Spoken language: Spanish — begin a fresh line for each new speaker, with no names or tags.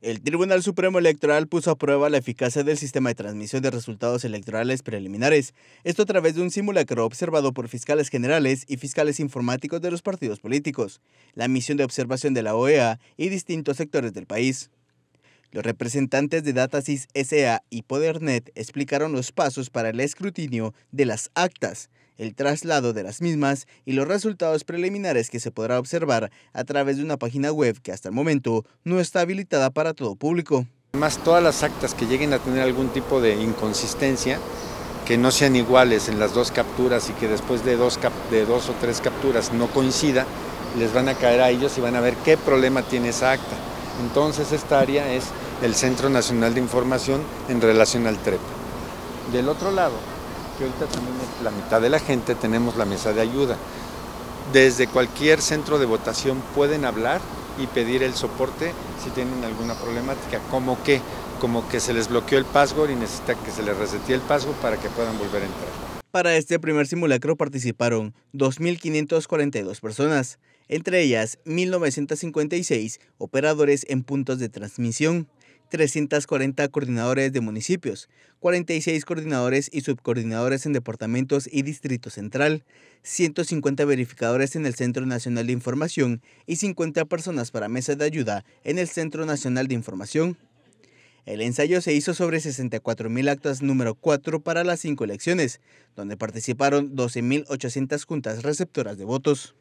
El Tribunal Supremo Electoral puso a prueba la eficacia del sistema de transmisión de resultados electorales preliminares, esto a través de un simulacro observado por fiscales generales y fiscales informáticos de los partidos políticos, la misión de observación de la OEA y distintos sectores del país. Los representantes de Datasys SA y Podernet explicaron los pasos para el escrutinio de las actas, el traslado de las mismas y los resultados preliminares que se podrá observar a través de una página web que hasta el momento no está habilitada para todo público.
Además, todas las actas que lleguen a tener algún tipo de inconsistencia, que no sean iguales en las dos capturas y que después de dos, de dos o tres capturas no coincida, les van a caer a ellos y van a ver qué problema tiene esa acta entonces esta área es el Centro Nacional de Información en relación al TREP. Del otro lado, que ahorita también es la mitad de la gente, tenemos la mesa de ayuda. Desde cualquier centro de votación pueden hablar y pedir el soporte si tienen alguna problemática, como que, como que se les bloqueó el password y necesita que se les resetee el password para que puedan volver a entrar.
Para este primer simulacro participaron 2.542 personas, entre ellas 1.956 operadores en puntos de transmisión, 340 coordinadores de municipios, 46 coordinadores y subcoordinadores en departamentos y distrito central, 150 verificadores en el Centro Nacional de Información y 50 personas para mesas de ayuda en el Centro Nacional de Información. El ensayo se hizo sobre 64.000 actas número 4 para las cinco elecciones, donde participaron 12.800 juntas receptoras de votos.